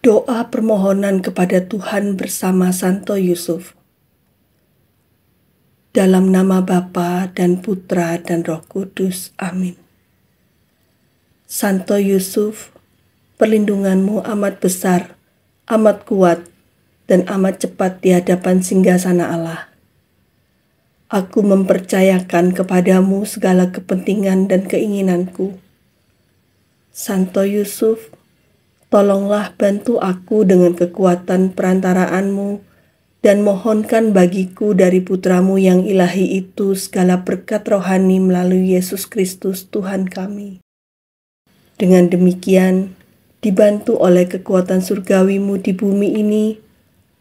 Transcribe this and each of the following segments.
doa permohonan kepada Tuhan bersama Santo Yusuf. Dalam nama Bapa dan Putra dan Roh Kudus. Amin. Santo Yusuf, perlindunganmu amat besar, amat kuat, dan amat cepat di hadapan singgasana Allah. Aku mempercayakan kepadamu segala kepentingan dan keinginanku. Santo Yusuf, Tolonglah bantu aku dengan kekuatan perantaraanmu dan mohonkan bagiku dari putramu yang ilahi itu segala berkat rohani melalui Yesus Kristus Tuhan kami. Dengan demikian, dibantu oleh kekuatan surgawimu di bumi ini,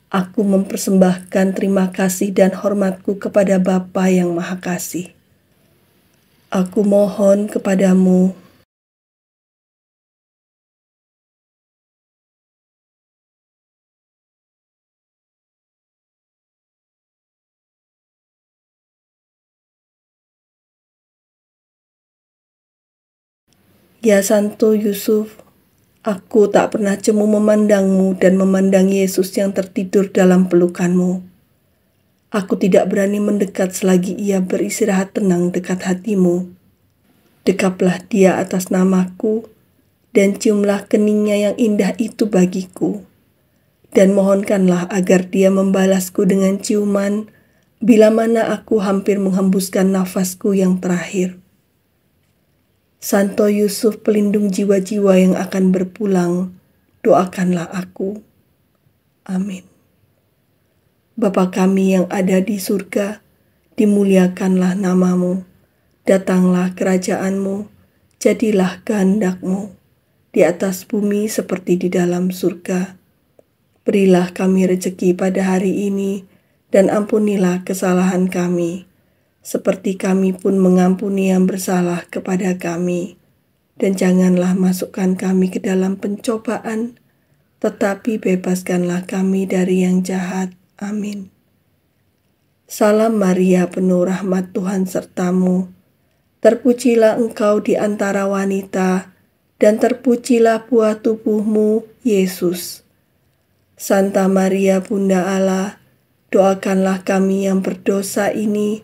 aku mempersembahkan terima kasih dan hormatku kepada Bapa yang Maha Kasih. Aku mohon kepadamu Ya Santo Yusuf, aku tak pernah cemu memandangmu dan memandang Yesus yang tertidur dalam pelukanmu. Aku tidak berani mendekat selagi ia beristirahat tenang dekat hatimu. Dekaplah dia atas namaku, dan ciumlah keningnya yang indah itu bagiku. Dan mohonkanlah agar dia membalasku dengan ciuman, bila mana aku hampir menghembuskan nafasku yang terakhir. Santo Yusuf pelindung jiwa-jiwa yang akan berpulang, doakanlah aku. Amin. Bapa kami yang ada di surga, dimuliakanlah namamu, datanglah kerajaanmu, jadilah kehendakmu, di atas bumi seperti di dalam surga. Berilah kami rejeki pada hari ini, dan ampunilah kesalahan kami seperti kami pun mengampuni yang bersalah kepada kami. Dan janganlah masukkan kami ke dalam pencobaan, tetapi bebaskanlah kami dari yang jahat. Amin. Salam Maria, penuh rahmat Tuhan sertamu. Terpujilah engkau di antara wanita, dan terpujilah buah tubuhmu, Yesus. Santa Maria, Bunda Allah, doakanlah kami yang berdosa ini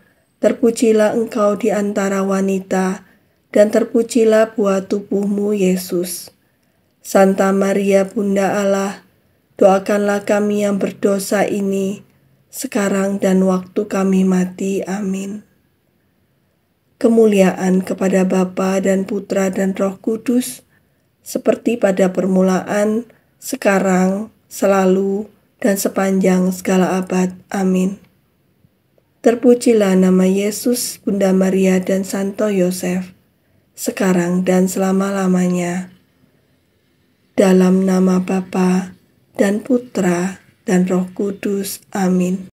Terpujilah engkau di antara wanita, dan terpujilah buah tubuhmu, Yesus. Santa Maria, Bunda Allah, doakanlah kami yang berdosa ini, sekarang dan waktu kami mati. Amin. Kemuliaan kepada Bapa dan Putra dan Roh Kudus, seperti pada permulaan, sekarang, selalu, dan sepanjang segala abad. Amin. Terpujilah nama Yesus, Bunda Maria, dan Santo Yosef, sekarang dan selama-lamanya. Dalam nama Bapa dan Putra dan Roh Kudus. Amin.